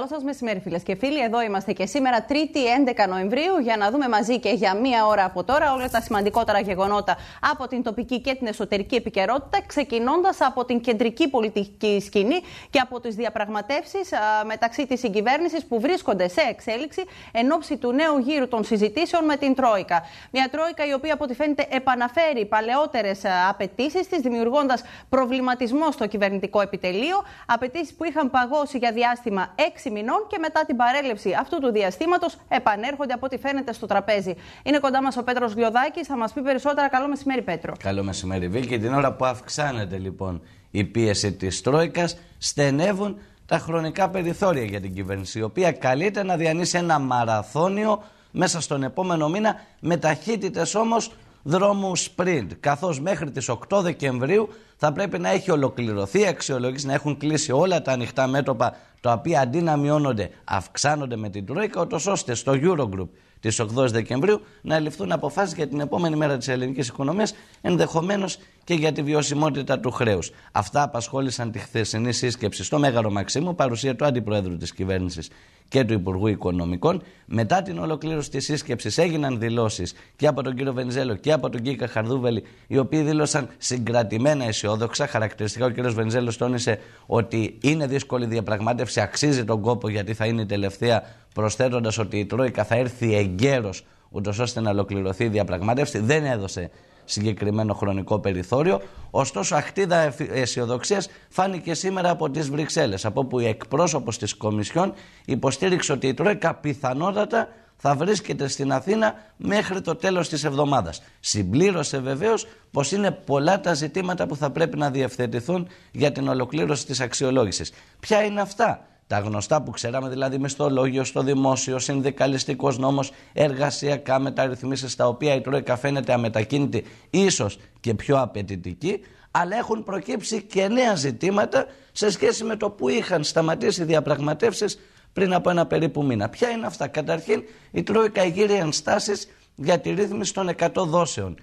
Καλό σας μεσημέρι, φίλες και φίλοι. Εδώ είμαστε και σήμερα, 3η 11 Νοεμβρίου, για να δούμε μαζί και για μία ώρα από τώρα όλα τα σημαντικότερα γεγονότα από την τοπική και την εσωτερική επικαιρότητα, ξεκινώντας από την κεντρική πολιτική σκηνή και από τις διαπραγματεύσεις μεταξύ της συγκυβέρνησης που βρίσκονται σε εξέλιξη εν ώψη του νέου γύρου των συζητήσεων με την Τρόικα. Μια Τρόικα η οποία, από ό,τι φαίνεται, επαναφέρει παλαιότερες απαιτήσεις της, δημιουργώντας προβληματισμό στο κυβερνητικό επιτελείο, απαιτήσεις που είχαν παγώσει για διάστημα 6 μηνών και μετά την παρέλευση αυτού του διαστήματος επανέρχονται από ό,τι φαίνεται στο τραπέζι. Είναι κοντά μας ο Πέτρος Λιωδάκη, θα μας πει περισσότερα. Καλό μεσημέρι, Πέτρο. Καλό μεσημέρι, και Την ώρα που αυξάνεται λοιπόν η πίεση της Τρόικας, στενεύουν τα χρονικά περιθώρια για την κυβέρνηση, η οποία καλείται να διανύσει ένα μαραθώνιο μέσα στον επόμενο μήνα, με ταχύτητες όμως δρόμους sprint, καθώς μέχρι τις 8 Δεκεμβρίου θα πρέπει να έχει ολοκληρωθεί η αξιολόγηση, να έχουν κλείσει όλα τα ανοιχτά μέτωπα, τα οποία αντί να μειώνονται, αυξάνονται με την Τρόικα, ούτως ώστε στο Eurogroup της 8 Δεκεμβρίου να ληφθούν αποφάσεις για την επόμενη μέρα της Ελληνικής οικονομίας ενδεχομένως και για τη βιωσιμότητα του χρέους. Αυτά απασχόλησαν τη χθεσινή σύσκεψη στο Μέγαρο Μαξίμου, παρουσία του Αντιπροέδρου της Κυβέρνησης και του Υπουργού Οικονομικών. Μετά την ολοκλήρωση της σύσκεψης έγιναν δηλώσεις και από τον κύριο Βενιζέλο και από τον κύριο Χαρδούβελη, οι οποίοι δήλωσαν συγκρατημένα αισιόδοξα. Χαρακτηριστικά ο κύριος Βενιζέλος τόνισε ότι είναι δύσκολη διαπραγμάτευση, αξίζει τον κόπο γιατί θα είναι η τελευταία, προσθέτοντας ότι η Τρόικα θα έρθει εγκαίρως ούτως ώστε να ολοκληρωθεί η διαπραγμάτευση. Δεν έδωσε συγκεκριμένο χρονικό περιθώριο. Ωστόσο, αχτίδα αισιοδοξίας φάνηκε σήμερα από τις Βρυξέλλες, από όπου η εκπρόσωπος της Κομισιόν υποστήριξε ότι η Τρόικα πιθανότατα θα βρίσκεται στην Αθήνα μέχρι το τέλος της εβδομάδας. Συμπλήρωσε βεβαίως πως είναι πολλά τα ζητήματα που θα πρέπει να διευθετηθούν για την ολοκλήρωση της αξιολόγησης. Ποια είναι αυτά. Τα γνωστά που ξέραμε δηλαδή μισθολόγιο, στο δημόσιο, συνδικαλιστικός νόμος εργασιακά μεταρρυθμίσεις τα οποία η Τρόικα φαίνεται αμετακίνητη, ίσως και πιο απαιτητική, αλλά έχουν προκύψει και νέα ζητήματα σε σχέση με το που είχαν σταματήσει οι διαπραγματεύσεις πριν από ένα περίπου μήνα. Ποια είναι αυτά. Καταρχήν η Τρόικα γύρει ενστάσεις για τη ρύθμιση των 100 δόσεων.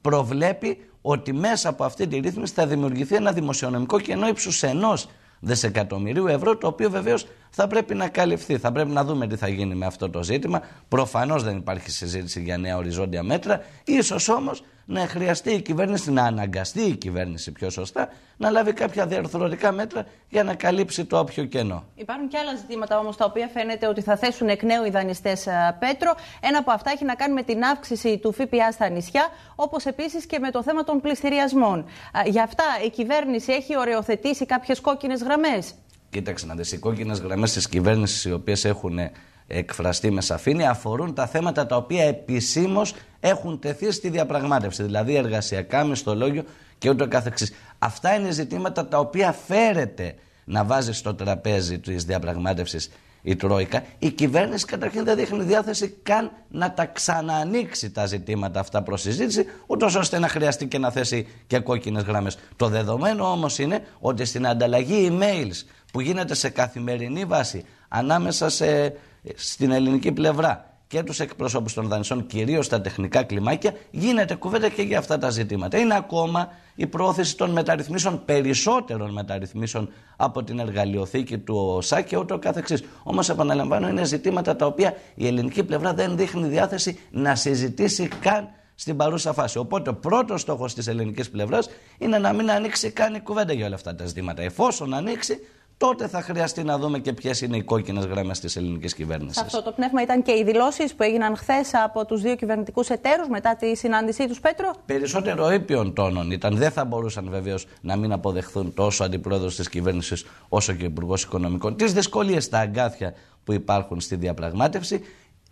Προβλέπει ότι μέσα από αυτή τη ρύθμιση θα δημιουργηθεί ένα δημοσιονομικό κενό υψου ενός δισεκατομμυρίου ευρώ, το οποίο βεβαίως θα πρέπει να καλυφθεί. Θα πρέπει να δούμε τι θα γίνει με αυτό το ζήτημα. Προφανώς δεν υπάρχει συζήτηση για νέα οριζόντια μέτρα. σω όμως να χρειαστεί η κυβέρνηση, να αναγκαστεί η κυβέρνηση πιο σωστά, να λάβει κάποια διαρθρωτικά μέτρα για να καλύψει το όποιο κενό. Υπάρχουν και άλλα ζητήματα όμως τα οποία φαίνεται ότι θα θέσουν εκ νέου οι δανειστές ε, Πέτρο. Ένα από αυτά έχει να κάνει με την αύξηση του ΦΠΑ στα νησιά, όπως επίσης και με το θέμα των πληστηριασμών. Ε, Γι' αυτά η κυβέρνηση έχει οριοθετήσει κάποιες κόκκινες γραμμές. Κοίταξε να δεις, οι κόκκινες γραμμές της κυβέρνησης οι οποίες έχουν ε, εκφραστεί με σαφήνεια αφορούν τα θέματα τα οποία επισήμως έχουν τεθεί στη διαπραγμάτευση, δηλαδή εργασιακά, μισθολόγιο και ούτω καθεξής. Αυτά είναι ζητήματα τα οποία φέρεται να βάζει στο τραπέζι της διαπραγμάτευσης η Τρόικα. Η κυβέρνηση καταρχήν δεν δείχνει διάθεση καν να τα ξανανοίξει τα ζητήματα αυτά προς συζήτηση, ούτως ώστε να χρειαστεί και να θέσει και κόκκινες γραμμές. Το δεδομένο όμως είναι ότι στην ανταλλαγή emails που γίνεται σε καθημερινή βάση ανάμεσα σε, στην ελληνική πλευρά και τους εκπροσώπους των δανεισών κυρίως στα τεχνικά κλιμάκια, γίνεται κουβέντα και για αυτά τα ζητήματα. Είναι ακόμα η πρόθεση των μεταρρυθμίσεων, περισσότερων μεταρρυθμίσεων από την εργαλειοθήκη του ΟΣΑ και ούτω καθεξής. Όμως επαναλαμβάνω είναι ζητήματα τα οποία η ελληνική πλευρά δεν δείχνει διάθεση να συζητήσει καν στην παρούσα φάση. Οπότε, ο πρώτος στόχος της ελληνικής πλευράς είναι να μην ανοίξει καν η κουβέντα για όλα αυτά τα ζητήματα. Εφόσον ανοίξει, τότε θα χρειαστεί να δούμε και ποιες είναι οι κόκκινες γραμμές της ελληνικής κυβέρνησης. Αυτό το πνεύμα ήταν και οι δηλώσεις που έγιναν χθες από τους δύο κυβερνητικούς εταίρους μετά τη συνάντησή τους, Πέτρο. Περισσότερο ήπιον τόνων ήταν. Δεν θα μπορούσαν βεβαίως να μην αποδεχθούν τόσο αντιπρόεδρος της κυβέρνησης όσο και Υπουργός Οικονομικών τις δυσκολίες, τα αγκάθια που υπάρχουν στη διαπραγμάτευση.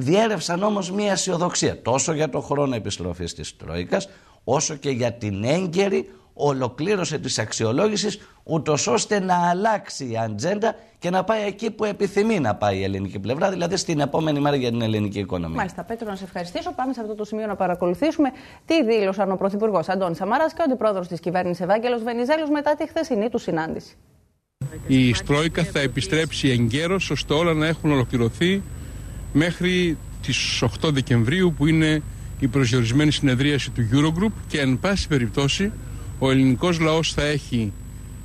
Διέρευσαν όμως μια αισιοδοξία τόσο για το χρόνο επιστροφής της Τρόικας, όσο και για την έγκαιρη ολοκλήρωσε της αξιολόγησης ούτως ώστε να αλλάξει η ατζέντα και να πάει εκεί που επιθυμεί να πάει η ελληνική πλευρά, δηλαδή στην επόμενη μέρα για την ελληνική οικονομία. Μάλιστα, Πέτρο, να σε ευχαριστήσω. Πάμε σε αυτό το σημείο να παρακολουθήσουμε τι δήλωσαν ο Πρωθυπουργό Αντώνη Σαμάρα και ο Αντιπρόεδρος της κυβέρνησης Ευάγγελος Βενιζέλος μετά τη χθεσινή του συνάντηση. Η Στρόικα θα επιστρέψει εγκαίρως ώστε όλα να έχουν ολοκληρωθεί μέχρι τις 8 Δεκεμβρίου που είναι η προσδιορισμένη συνεδρίαση του Eurogroup και εν πάση περιπτώσει ο ελληνικός λαός θα έχει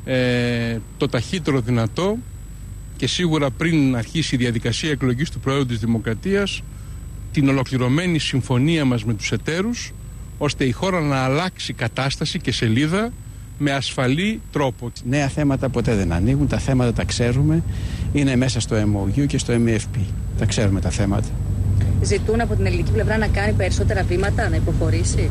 ε, το ταχύτερο δυνατό και σίγουρα πριν αρχίσει η διαδικασία εκλογής του Προέδρου της Δημοκρατίας την ολοκληρωμένη συμφωνία μας με τους εταίρους ώστε η χώρα να αλλάξει κατάσταση και σελίδα με ασφαλή τρόπο. Νέα θέματα ποτέ δεν ανοίγουν, τα θέματα τα ξέρουμε, είναι μέσα στο MOU και στο MFP. τα ξέρουμε τα θέματα. Ζητούν από την ελληνική πλευρά να κάνει περισσότερα βήματα, να υποχωρήσει.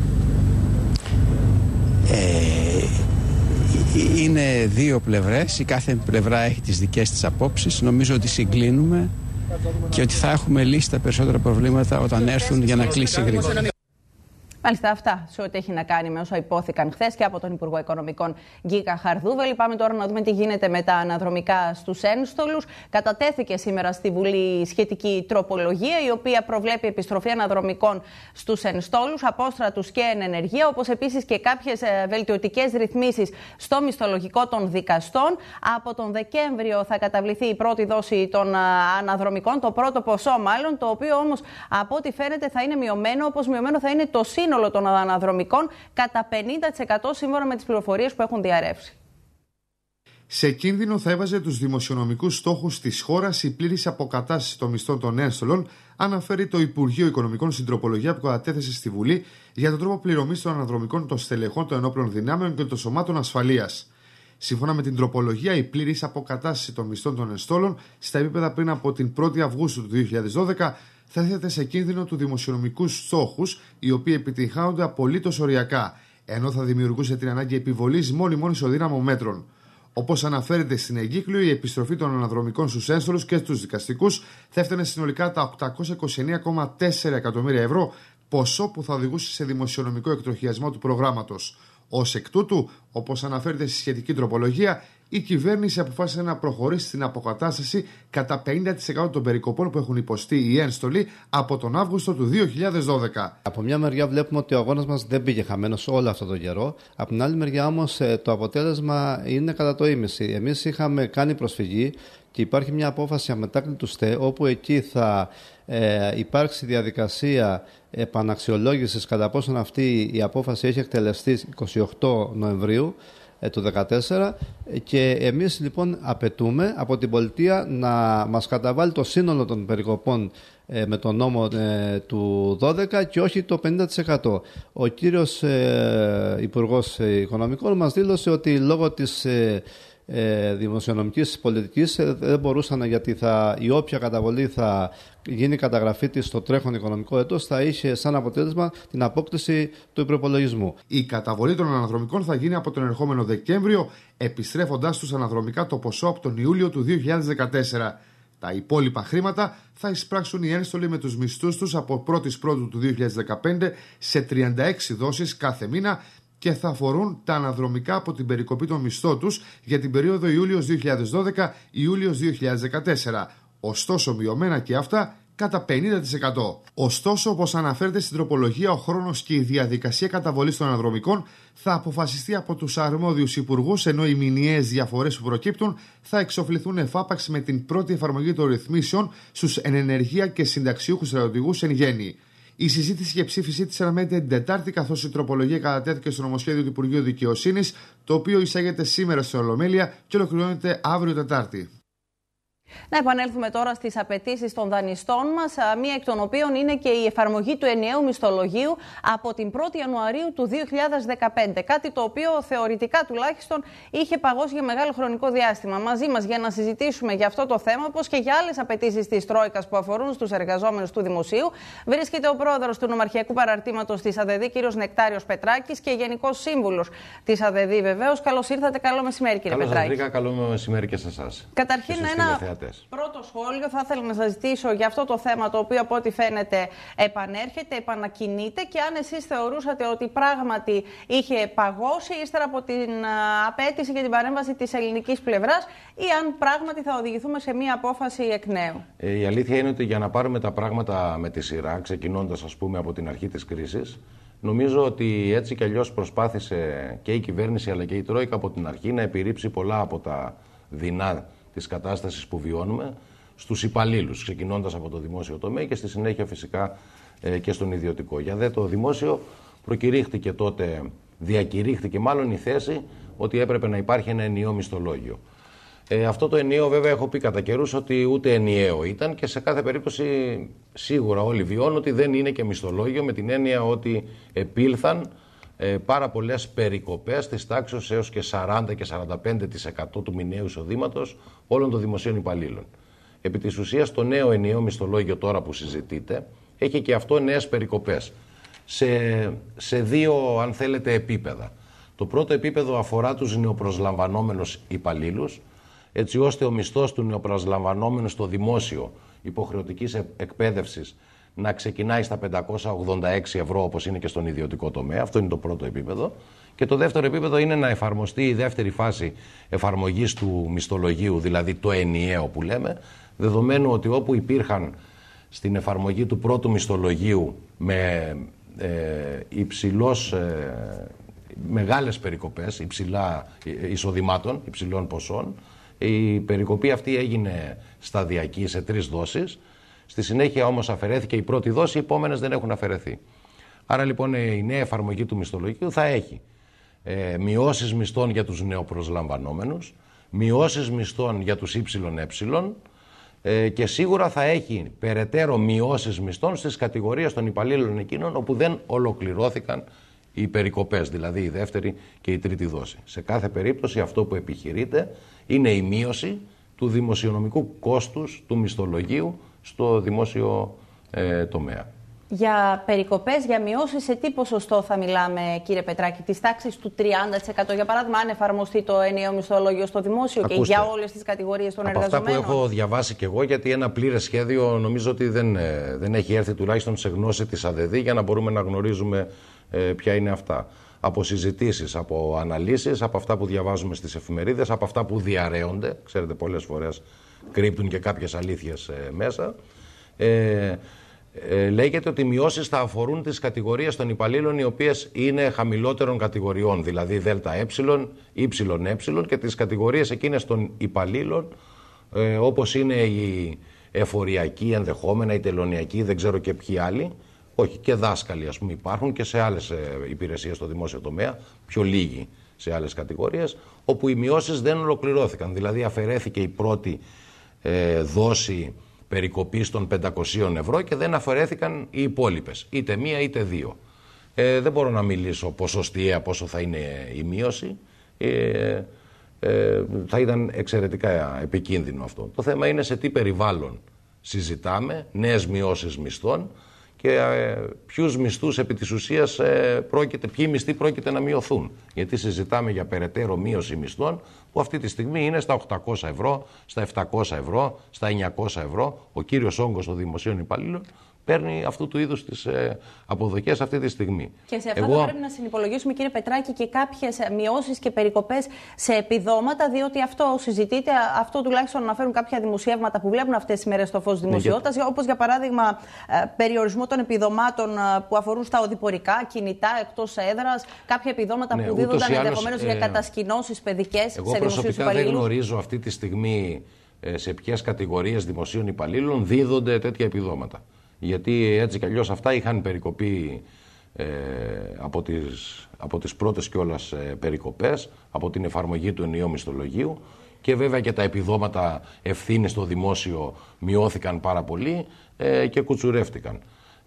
Είναι δύο πλευρές, η κάθε πλευρά έχει τις δικές της απόψεις. Νομίζω ότι συγκλίνουμε και ότι θα έχουμε λύσει τα περισσότερα προβλήματα όταν έρθουν για να κλείσει γρήγορα. Μάλιστα, αυτά σε ό,τι έχει να κάνει με όσα υπόθηκαν χθες και από τον Υπουργό Οικονομικών Γκίκα Χαρδούβελ. Πάμε τώρα να δούμε τι γίνεται με τα αναδρομικά στους ένστολους. Κατατέθηκε σήμερα στη Βουλή σχετική τροπολογία, η οποία προβλέπει επιστροφή αναδρομικών στους ενστόλου, απόστρατου και εν ενεργεία, όπως επίσης και κάποιες βελτιωτικές ρυθμίσεις στο μισθολογικό των δικαστών. Από τον Δεκέμβριο θα καταβληθεί η πρώτη δόση των ε, αναδρομικών, το πρώτο ποσό μάλλον, το οποίο όμως από ό,τι φαίνεται θα είναι μειωμένο, όπως μειωμένο θα είναι το σύνολο σύνολο των αναδρομικών κατά 50% σύμφωνα με τις πληροφορίες που έχουν διαρρεύσει. Σε κίνδυνο θα έβαζε τους δημοσιονομικούς στόχους της χώρας η πλήρης αποκατάσταση των μισθών των ένστολων, αναφέρει το Υπουργείο Οικονομικών Συντροπολογία που κατέθεσε στη Βουλή για τον τρόπο πληρωμής των αναδρομικών των στελεχών των ενόπλων δυνάμεων και των σωμάτων ασφαλείας. Σύμφωνα με την τροπολογία, η πλήρης αποκατάσταση των μισθών των ενστόλων στα επίπεδα πριν από την 1η Αυγούστου του 2012 θέθεται σε κίνδυνο του δημοσιονομικού στόχους, οι οποίοι επιτυγχάνονται απολύτως οριακά, ενώ θα δημιουργούσε την ανάγκη επιβολής μόνιμων ισοδύναμων μέτρων. Όπως αναφέρεται στην εγκύκλιο, η επιστροφή των αναδρομικών στους ένστολου και στους δικαστικούς θα έφτανε συνολικά τα 829,4 εκατομμύρια ευρώ, ποσό που θα οδηγούσε σε δημοσιονομικό εκτροχιασμό του προγράμματος. Ως εκ τούτου, όπως αναφέρεται στη σχετική τροπολογία, η κυβέρνηση αποφάσισε να προχωρήσει στην αποκατάσταση κατά 50% των περικοπών που έχουν υποστεί οι ένστολοι από τον Αύγουστο του 2012. Από μια μεριά βλέπουμε ότι ο αγώνας μας δεν πήγε χαμένος όλο αυτό το καιρό. Από την άλλη μεριά όμως ε, το αποτέλεσμα είναι κατά το ίμιση. Εμείς είχαμε κάνει προσφυγή και υπάρχει μια απόφαση αμετάκλητου ΣΤΕ όπου εκεί θα ε, υπάρξει διαδικασία επαναξιολόγησης κατά πόσον αυτή η απόφαση έχει εκτελεστεί 28 Νοεμβρίου ε, του 2014 και εμείς λοιπόν απαιτούμε από την πολιτεία να μας καταβάλει το σύνολο των περικοπών ε, με τον νόμο του 12 και όχι το 50%. Ο κύριος ε, Υπουργός Οικονομικών μας δήλωσε ότι λόγω της ε, δημοσιονομικής πολιτικής ε, δεν μπορούσαν γιατί θα, η όποια καταβολή θα γίνει καταγραφή της στο τρέχον οικονομικό έτος θα είχε σαν αποτέλεσμα την απόκτηση του υπροπολογισμού. Η καταβολή των αναδρομικών θα γίνει από τον ερχόμενο Δεκέμβριο επιστρέφοντας τους αναδρομικά το ποσό από τον Ιούλιο του 2014. Τα υπόλοιπα χρήματα θα εισπράξουν οι ένστολοι με τους μισθούς τους από 1η Πρώτου του 2015 σε 36 δόσεις κάθε μήνα και θα αφορούν τα αναδρομικά από την περικοπή των μισθών τους για την περίοδο Ιούλιος 2012-Ιούλιο 2014. Ωστόσο, μειωμένα και αυτά κατά 50%. Ωστόσο, όπως αναφέρεται στην τροπολογία, ο χρόνος και η διαδικασία καταβολής των αναδρομικών θα αποφασιστεί από τους αρμόδιους υπουργούς, ενώ οι μηνιαίες διαφορές που προκύπτουν θα εξοφληθούν εφάπαξ με την πρώτη εφαρμογή των ρυθμίσεων στους ενενεργεία και συνταξιούχους στρατηγού εν γέννη. Η συζήτηση και ψήφιση της αναμένεται την Τετάρτη, καθώς η τροπολογία κατατέθηκε στο νομοσχέδιο του Υπουργείου Δικαιοσύνης, το οποίο εισάγεται σήμερα στην Ολομέλεια και ολοκληρώνεται αύριο Τετάρτη. Να επανέλθουμε τώρα στις απαιτήσεις των δανειστών μας, μία εκ των οποίων είναι και η εφαρμογή του ενιαίου μισθολογίου από την 1η Ιανουαρίου του 2015. Κάτι το οποίο θεωρητικά τουλάχιστον είχε παγώσει για μεγάλο χρονικό διάστημα. Μαζί μας για να συζητήσουμε για αυτό το θέμα, όπως και για άλλες απαιτήσεις της Τρόικας που αφορούν στους εργαζόμενους του Δημοσίου, βρίσκεται ο πρόεδρος του Νομαρχιακού Παραρτήματος της ΑΔΕΔΗ, κ. Νεκτάριος Πετράκης και Γενικός Σύμβουλος της ΑΔΕΔΗ, βεβαίως. Καλώς ήρθατε, καλό κύριε καλό μεσημέρι και σε εσάς. Καταρχήν, ένα Πρώτο σχόλιο θα ήθελα να σας ζητήσω για αυτό το θέμα το οποίο από ό,τι φαίνεται επανέρχεται, επανακινείται και αν εσείς θεωρούσατε ότι πράγματι είχε παγώσει ύστερα από την απέτηση για την παρέμβαση της ελληνικής πλευράς ή αν πράγματι θα οδηγηθούμε σε μία απόφαση εκ νέου. Ε, η αλήθεια είναι ότι για να πάρουμε τα πράγματα με τη σειρά, ξεκινώντας ας πούμε από την αρχή της κρίσης. Νομίζω ότι έτσι κι αλλιώς προσπάθησε και η κυβέρνηση αλλά και η Τρόικα από την αρχή να επιρρύψει πολλά από τα δεινά Της κατάστασης που βιώνουμε στους υπαλλήλους, ξεκινώντας από το δημόσιο τομέα και στη συνέχεια φυσικά ε, και στον ιδιωτικό. Για δε το δημόσιο προκηρύχθηκε τότε, διακηρύχθηκε μάλλον η θέση ότι έπρεπε να υπάρχει ένα ενιαίο μισθολόγιο. Ε, αυτό το ενιαίο βέβαια έχω πει κατά καιρούς ότι ούτε ενιαίο ήταν και σε κάθε περίπτωση σίγουρα όλοι βιώνουν ότι δεν είναι και μισθολόγιο με την έννοια ότι επήλθαν ε, πάρα πολλές περικοπές της τάξης έως και 40 και 45% του μηνιαίου εισοδήματος όλων των δημοσίων υπαλλήλων. Επί της ουσίας, το νέο ενιαίο μισθολόγιο τώρα που συζητείτε έχει και αυτό νέες περικοπές. Σε, σε δύο, αν θέλετε, επίπεδα. Το πρώτο επίπεδο αφορά τους νεοπροσλαμβανόμενους υπαλλήλους, έτσι ώστε ο μισθός του νεοπροσλαμβανόμενου στο δημόσιο υποχρεωτικής εκπαίδευσης να ξεκινάει στα 586 ευρώ όπως είναι και στον ιδιωτικό τομέα. Αυτό είναι το πρώτο επίπεδο. Και το δεύτερο επίπεδο είναι να εφαρμοστεί η δεύτερη φάση εφαρμογής του μισθολογίου, δηλαδή το ενιαίο που λέμε, δεδομένου ότι όπου υπήρχαν στην εφαρμογή του πρώτου μισθολογίου με ε, υψηλός, ε, μεγάλες περικοπές υψηλά ε, εισοδημάτων, υψηλών ποσών, η περικοπή αυτή έγινε σταδιακή σε τρεις δόσεις Στη συνέχεια όμως αφαιρέθηκε η πρώτη δόση, οι επόμενες δεν έχουν αφαιρεθεί. Άρα λοιπόν ε, η νέα εφαρμογή του μισθολογίου θα έχει ε, μειώσεις μισθών για τους νεοπροσλαμβανόμενους, μειώσεις μισθών για τους ΙΕ και σίγουρα θα έχει περαιτέρω μειώσεις μισθών στις κατηγορίες των υπαλλήλων εκείνων όπου δεν ολοκληρώθηκαν οι περικοπές, δηλαδή η δεύτερη και η τρίτη δόση. Σε κάθε περίπτωση αυτό που επιχειρείται είναι η μείωση του δημοσιονομικού κόστους του μισθολογίου στο δημόσιο ε, τομέα. Για περικοπές, για μειώσεις, σε τι ποσοστό θα μιλάμε, κύριε Πετράκη, της τάξης του 30%. Για παράδειγμα, αν εφαρμοστεί το ενιαίο μισθολόγιο στο δημόσιο και για όλες τις κατηγορίες των από εργαζομένων. Αυτά που έχω διαβάσει και εγώ, γιατί ένα πλήρες σχέδιο νομίζω ότι δεν, ε, δεν έχει έρθει τουλάχιστον σε γνώση της ΑΔΔ για να μπορούμε να γνωρίζουμε ε, ποια είναι αυτά από συζητήσεις, από αναλύσεις, από αυτά που διαβάζουμε στις εφημερίδες, από αυτά που διαραίονται. Ξέρετε, πολλές φορές κρύπτουν και κάποιες αλήθειες ε, μέσα. Ε, ε, λέγεται ότι οι μειώσεις θα αφορούν τις κατηγορίες των υπαλλήλων οι οποίες είναι χαμηλότερων κατηγοριών, δηλαδή ΔΕΛΤΑΕ, ΙΕ και τις κατηγορίες εκείνες των υπαλλήλων ε, όπως είναι η εφοριακή ενδεχόμενα, η τελωνιακή, δεν ξέρω και ποιοι άλλοι, όχι, και δάσκαλοι ας πούμε υπάρχουν και σε άλλες ε, υπηρεσίες στο δημόσιο τομέα, πιο λίγοι σε άλλες κατηγορίες, όπου οι μειώσεις δεν ολοκληρώθηκαν. Δηλαδή αφαιρέθηκε η πρώτη ε, δόση περικοπής των 500 ευρώ και δεν αφαιρέθηκαν οι υπόλοιπες, είτε μία είτε δύο. Ε, δεν μπορώ να μιλήσω ποσοστιαία πόσο θα είναι η μείωση. Ε, ε, θα ήταν εξαιρετικά επικίνδυνο αυτό. Το θέμα είναι σε τι περιβάλλον συζητάμε, νέες μειώσεις μισθών, και ε, ποιους μισθούς επί της ουσίας ε, πρόκειται, ποιοι μισθοί πρόκειται να μειωθούν. Γιατί συζητάμε για περαιτέρω μείωση μισθών που αυτή τη στιγμή είναι στα 800 ευρώ, στα 700 ευρώ, στα 900 ευρώ. Ο κύριος όγκος των δημοσίων υπαλλήλων παίρνει αυτού του είδους τις ε, αποδοχέ αυτή τη στιγμή. Και σε αυτό Εγώ... θα πρέπει να συνυπολογίσουμε, κύριε Πετράκη, και κάποιες μειώσεις και περικοπές σε επιδόματα, διότι αυτό συζητείται, αυτό τουλάχιστον αναφέρουν κάποια δημοσιεύματα που βλέπουν αυτές τις μέρες στο φω δημοσιότητα, ναι, για... όπως για παράδειγμα ε, περιορισμό των επιδομάτων ε, που αφορούν στα οδηπορικά, κινητά εκτός έδρας, κάποια επιδόματα ναι, που δίδονταν ενδεχομένως για κατασκηνώσεις παιδικές σε δημοσίους προσωπικά δεν γνωρίζω αυτή τη στιγμή σε ποιες κατηγορίες δημοσίων υπαλλήλων δίδονται τέτοια επιδόματα γιατί έτσι κι αλλιώς αυτά είχαν περικοπεί ε, από, τις, από τις πρώτες κιόλας ε, περικοπές, από την εφαρμογή του ενιαίου μισθολογίου και βέβαια και τα επιδόματα ευθύνης στο δημόσιο μειώθηκαν πάρα πολύ ε, και κουτσουρεύτηκαν.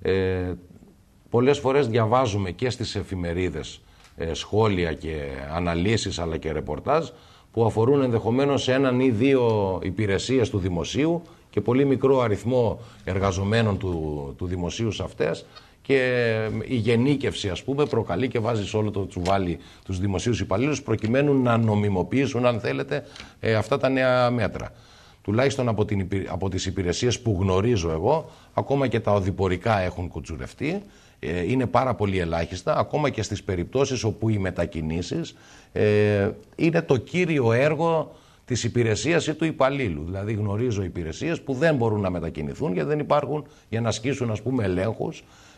Ε, πολλές φορές διαβάζουμε και στις εφημερίδες σχόλια και αναλύσεις αλλά και ρεπορτάζ που αφορούν ενδεχομένως έναν ή δύο υπηρεσίες του δημοσίου και πολύ μικρό αριθμό εργαζομένων του, του δημοσίου σε αυτές και η γενίκευση ας πούμε προκαλεί και βάζει όλο το τσουβάλι τους δημοσίους υπαλλήλους προκειμένου να νομιμοποιήσουν αν θέλετε ε, αυτά τα νέα μέτρα. Τουλάχιστον από, την, από τις υπηρεσίες που γνωρίζω εγώ, ακόμα και τα οδηπορικά έχουν κουτσουρευτεί, ε, είναι πάρα πολύ ελάχιστα, ακόμα και στις περιπτώσεις όπου οι μετακινήσεις ε, είναι το κύριο έργο της υπηρεσίας ή του υπαλλήλου. Δηλαδή, γνωρίζω υπηρεσίες που δεν μπορούν να μετακινηθούν γιατί δεν υπάρχουν για να ασκήσουν ας πούμε, ελέγχους,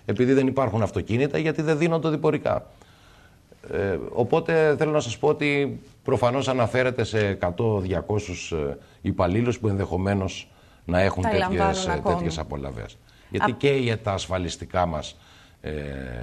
επειδή δεν υπάρχουν αυτοκίνητα, γιατί δεν δίνονται διπορικά. Ε, οπότε θέλω να σας πω ότι προφανώς αναφέρεται σε 100-200 ε, υπαλλήλους που ενδεχομένως να έχουν τέτοιες, ε, τέτοιες απολαβές. Γιατί και για τα ασφαλιστικά μας ε,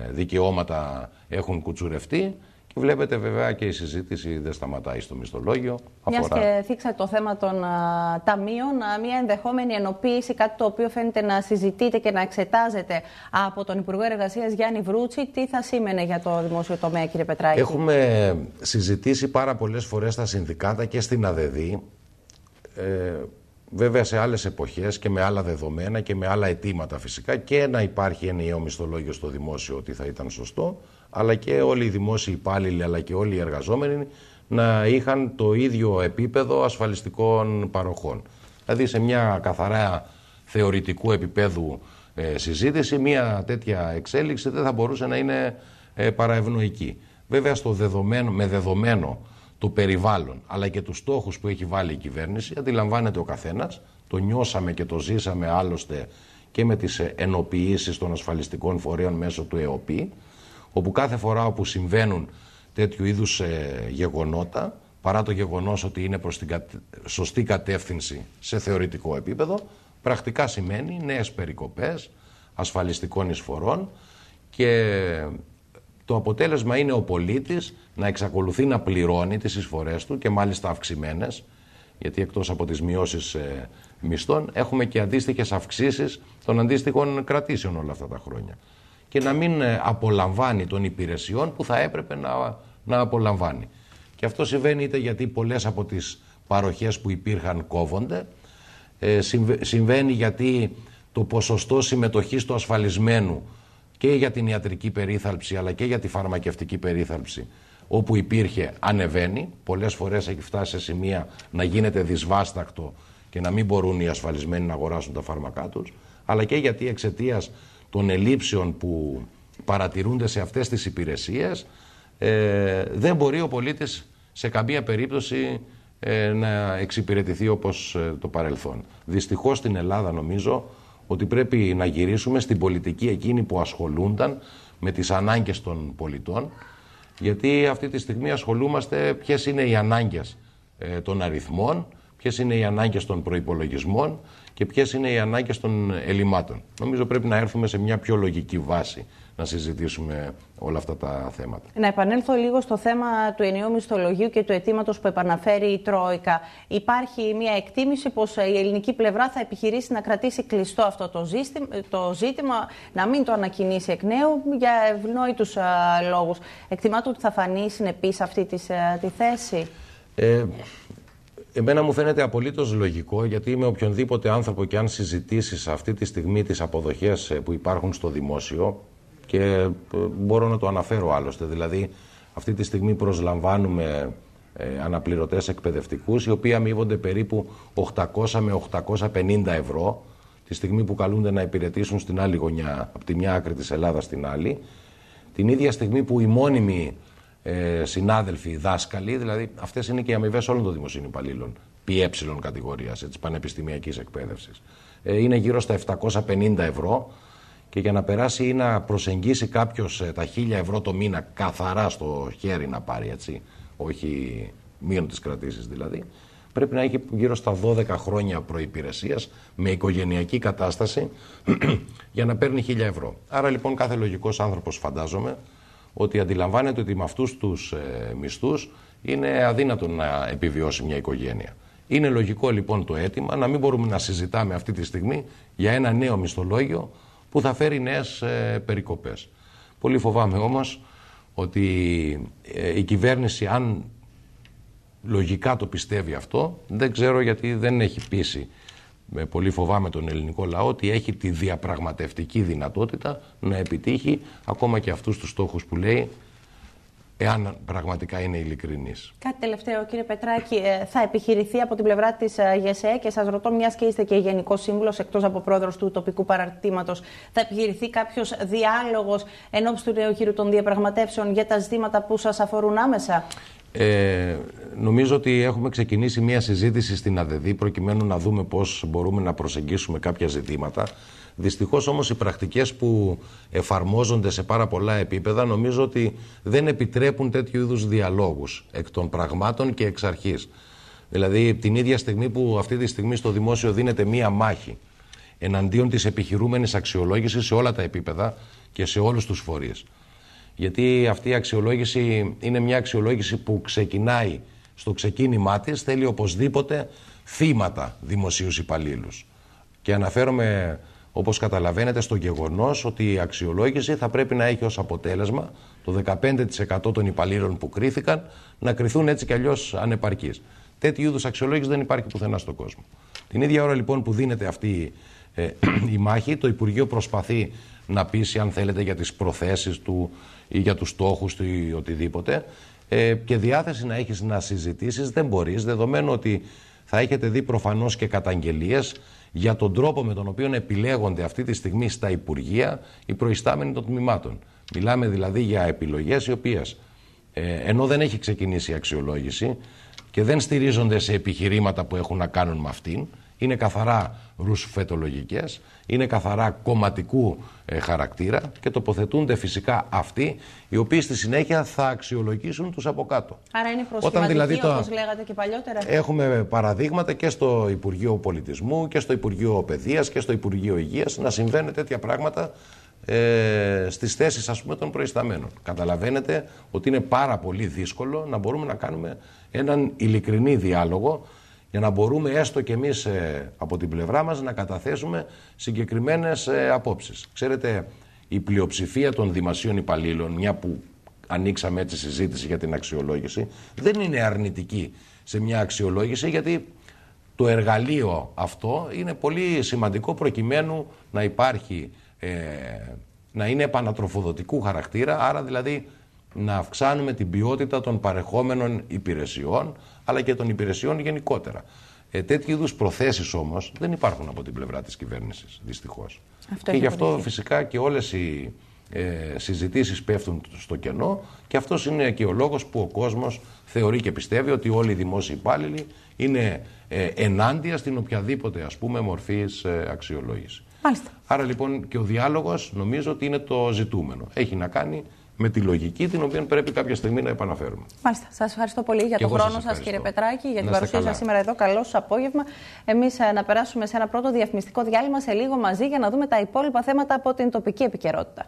δικαιώματα έχουν κουτσουρευτεί Βλέπετε βέβαια και η συζήτηση δεν σταματάει στο μισθολόγιο. Μιας αφορά... και θίξατε το θέμα των α, ταμείων, μια ενδεχόμενη ενοποίηση, κάτι το οποίο φαίνεται να συζητείτε και να εξετάζετε από τον Υπουργό Εργασίας Γιάννη Βρούτσι. Τι θα σήμαινε για το δημόσιο τομέα, κύριε Πετράκη. Έχουμε συζητήσει πάρα πολλές φορές στα συνδικάτα και στην ΑΔΕΔΗ ε, Βέβαια σε άλλες εποχές και με άλλα δεδομένα και με άλλα αιτήματα φυσικά και να υπάρχει ενιαίο μισθολόγιο στο δημόσιο ότι θα ήταν σωστό αλλά και όλοι οι δημόσιοι υπάλληλοι αλλά και όλοι οι εργαζόμενοι να είχαν το ίδιο επίπεδο ασφαλιστικών παροχών. Δηλαδή σε μια καθαρά θεωρητικού επίπεδου ε, συζήτηση μια τέτοια εξέλιξη δεν θα μπορούσε να είναι ε, παραευνοϊκή. Βέβαια στο δεδομένο, με δεδομένο το περιβάλλον αλλά και τους στόχους που έχει βάλει η κυβέρνηση αντιλαμβάνεται ο καθένας, το νιώσαμε και το ζήσαμε άλλωστε και με τις ε, ενοποιήσεις των ασφαλιστικών φορέων μέσω του ΕΟΠΗ όπου κάθε φορά όπου συμβαίνουν τέτοιου είδους ε, γεγονότα παρά το γεγονός ότι είναι προς την σωστή κατεύθυνση σε θεωρητικό επίπεδο πρακτικά σημαίνει νέες περικοπές ασφαλιστικών εισφορών και το αποτέλεσμα είναι ο πολίτης να εξακολουθεί να πληρώνει τις εισφορές του και μάλιστα αυξημένες, γιατί εκτός από τις μειώσεις ε, μισθών έχουμε και αντίστοιχες αυξήσεις των αντίστοιχων κρατήσεων όλα αυτά τα χρόνια. Και να μην ε, απολαμβάνει των υπηρεσιών που θα έπρεπε να, να απολαμβάνει. Και αυτό συμβαίνει είτε γιατί πολλές από τις παροχές που υπήρχαν κόβονται, ε, συμβαίνει γιατί το ποσοστό συμμετοχής του ασφαλισμένου και για την ιατρική περίθαλψη αλλά και για τη φαρμακευτική περίθαλψη όπου υπήρχε ανεβαίνει. Πολλές φορές έχει φτάσει σε σημεία να γίνεται δυσβάστακτο και να μην μπορούν οι ασφαλισμένοι να αγοράσουν τα φάρμακά τους αλλά και γιατί εξαιτίας των ελλείψεων που παρατηρούνται σε αυτές τις υπηρεσίες ε, δεν μπορεί ο πολίτης σε καμία περίπτωση ε, να εξυπηρετηθεί όπως ε, το παρελθόν. Δυστυχώς στην Ελλάδα νομίζω ότι πρέπει να γυρίσουμε στην πολιτική εκείνη που ασχολούνταν με τις ανάγκες των πολιτών γιατί αυτή τη στιγμή ασχολούμαστε ποιες είναι οι ανάγκες ε, των αριθμών, ποιες είναι οι ανάγκες των προϋπολογισμών και ποιες είναι οι ανάγκες των ελλημάτων. Νομίζω πρέπει να έρθουμε σε μια πιο λογική βάση να συζητήσουμε όλα αυτά τα θέματα. Να επανέλθω λίγο στο θέμα του ενιαίου μισθολογίου και του αιτήματος που επαναφέρει η Τρόικα. Υπάρχει μια εκτίμηση πως η ελληνική πλευρά θα επιχειρήσει να κρατήσει κλειστό αυτό το, ζήτημα, το ζήτημα να μην το ανακοινήσει εκ νέου για ευνόητους λόγου. Εκτιμάτε ότι θα φανεί συνεπής αυτή της, θέση. Ε, Εμένα μου φαίνεται απολύτως λογικό γιατί με οποιονδήποτε άνθρωπο και αν συζητήσεις αυτή τη στιγμή τις αποδοχές ε, που υπάρχουν στο δημόσιο, και ε, μπορώ να το αναφέρω άλλωστε. Δηλαδή, αυτή τη στιγμή προσλαμβάνουμε ε, αναπληρωτές εκπαιδευτικούς οι οποίοι αμείβονται περίπου 800 με 850 ευρώ τη στιγμή που καλούνται να υπηρετήσουν στην άλλη γωνιά, από τη μια άκρη της Ελλάδας στην άλλη. Την ίδια στιγμή που οι μόνιμοι ε, συνάδελφοι, δάσκαλοι, δηλαδή αυτές είναι και οι αμοιβές όλων των δημοσίων υπαλλήλων, ΠΕ κατηγορία, τη πανεπιστημιακής εκπαίδευσης, ε, είναι γύρω στα 750 ευρώ, και για να περάσει ή να προσεγγίσει κάποιος ε, τα χίλια ευρώ το μήνα καθαρά στο χέρι να πάρει έτσι, όχι μείον τις κρατήσεις δηλαδή, πρέπει να έχει γύρω στα 12 χρόνια προπηρεσία με οικογενειακή κατάσταση για να παίρνει χίλια ευρώ. Άρα λοιπόν κάθε λογικός άνθρωπος φαντάζομαι ότι αντιλαμβάνεται ότι με αυτούς τους ε, μισθούς είναι αδύνατο να επιβιώσει μια οικογένεια. Είναι λογικό λοιπόν το αίτημα να μην μπορούμε να συζητάμε αυτή τη στιγμή για ένα νέο μισθολόγιο που θα φέρει νέες ε, περικοπές. Πολύ φοβάμαι όμως ότι ε, η κυβέρνηση αν λογικά το πιστεύει αυτό, δεν ξέρω γιατί δεν έχει πείσει με πολύ φοβάμαι τον ελληνικό λαό ότι έχει τη διαπραγματευτική δυνατότητα να επιτύχει ακόμα και αυτούς τους στόχους που λέει εάν πραγματικά είναι ειλικρινής. Κάτι τελευταίο, κύριε Πετράκη, ε, θα επιχειρηθεί από την πλευρά της ε, ΓΕΣΕ και σας ρωτώ, μιας και είστε και γενικός σύμβουλος εκτός από πρόεδρος του τοπικού παραρτήματος, θα επιχειρηθεί κάποιος διάλογος εν ώψη του νέου γύρου των διαπραγματεύσεων για τα ζητήματα που σας αφορούν άμεσα. Ε, νομίζω ότι έχουμε ξεκινήσει μια συζήτηση στην ΑΔΔ προκειμένου να δούμε πώς μπορούμε να προσεγγίσουμε κάποια ζητήματα. Δυστυχώς όμως οι πρακτικές που εφαρμόζονται σε πάρα πολλά επίπεδα νομίζω ότι δεν επιτρέπουν τέτοιου είδους διαλόγους εκ των πραγμάτων και εξ αρχής. Δηλαδή, την ίδια στιγμή που αυτή τη στιγμή στο δημόσιο δίνεται μία μάχη εναντίον της επιχειρούμενης αξιολόγησης σε όλα τα επίπεδα και σε όλους τους φορείς. Γιατί αυτή η αξιολόγηση είναι μια αξιολόγηση που ξεκινάει στο ξεκίνημά της, θέλει οπωσδήποτε θύματα δημοσίους υπαλλήλους. Και αναφέρομαι όπως καταλαβαίνετε, στο γεγονός ότι η αξιολόγηση θα πρέπει να έχει ως αποτέλεσμα το 15% των υπαλλήλων που κρίθηκαν να κριθούν έτσι κι αλλιώς ανεπαρκείς. Τέτοιου είδους αξιολόγηση δεν υπάρχει πουθενά στον κόσμο. Την ίδια ώρα λοιπόν που δίνεται αυτή ε, η μάχη, το Υπουργείο προσπαθεί να πείσει, αν θέλετε, για τις προθέσεις του ή για τους στόχους του ή οτιδήποτε. Ε, και διάθεση να έχεις να συζητήσεις δεν μπορείς, δεδομένου ότι θα έχετε δει προφανώς και καταγγελίες για τον τρόπο με τον οποίο επιλέγονται αυτή τη στιγμή στα Υπουργεία οι προϊστάμενοι των τμήματων. Μιλάμε δηλαδή για επιλογές οι οποίες ε, ενώ δεν έχει ξεκινήσει η αξιολόγηση και δεν στηρίζονται σε επιχειρήματα που έχουν να κάνουν με αυτήν, είναι καθαρά ρουσφετολογικές, είναι καθαρά κομματικού ε, χαρακτήρα και τοποθετούνται φυσικά αυτοί οι οποίοι στη συνέχεια θα αξιολογήσουν τους από κάτω. Άρα είναι Όταν, δηλαδή, το... όπως λέγατε και παλιότερα. Έχουμε παραδείγματα και στο Υπουργείο Πολιτισμού και στο Υπουργείο Παιδείας και στο Υπουργείο Υγείας να συμβαίνουν τέτοια πράγματα ε, στις θέσεις ας πούμε των προϊσταμένων. Καταλαβαίνετε ότι είναι πάρα πολύ δύσκολο να μπορούμε να κάνουμε έναν ειλικρινή διάλογο για να μπορούμε έστω και εμείς ε, από την πλευρά μας να καταθέσουμε συγκεκριμένες ε, απόψεις. Ξέρετε, η πλειοψηφία των δημασίων υπαλλήλων, μια που ανοίξαμε έτσι συζήτηση για την αξιολόγηση, δεν είναι αρνητική σε μια αξιολόγηση γιατί το εργαλείο αυτό είναι πολύ σημαντικό προκειμένου να υπάρχει, ε, να είναι επανατροφοδοτικού χαρακτήρα, άρα δηλαδή να αυξάνουμε την ποιότητα των παρεχόμενων υπηρεσιών, αλλά και των υπηρεσιών γενικότερα. Ε, τέτοιου είδους προθέσεις όμως δεν υπάρχουν από την πλευρά της κυβέρνησης, δυστυχώς. Και γι' αυτό φυσικά και όλες οι ε, συζητήσεις πέφτουν στο κενό, και αυτός είναι και ο λόγος που ο κόσμος θεωρεί και πιστεύει ότι όλοι οι δημόσιοι υπάλληλοι είναι ε, ενάντια στην οποιαδήποτε ας πούμε μορφής ε, αξιολόγηση. Άρα λοιπόν και ο διάλογος νομίζω ότι είναι το ζητούμενο. Έχει να κάνει με τη λογική την οποία πρέπει κάποια στιγμή να επαναφέρουμε. Μάλιστα. Σας ευχαριστώ πολύ για τον χρόνο σας, κύριε Πετράκη, για την παρουσία σας σήμερα εδώ. Καλό σας απόγευμα. Εμείς ε, να περάσουμε σε ένα πρώτο διαφημιστικό διάλειμμα σε λίγο μαζί για να δούμε τα υπόλοιπα θέματα από την τοπική επικαιρότητα.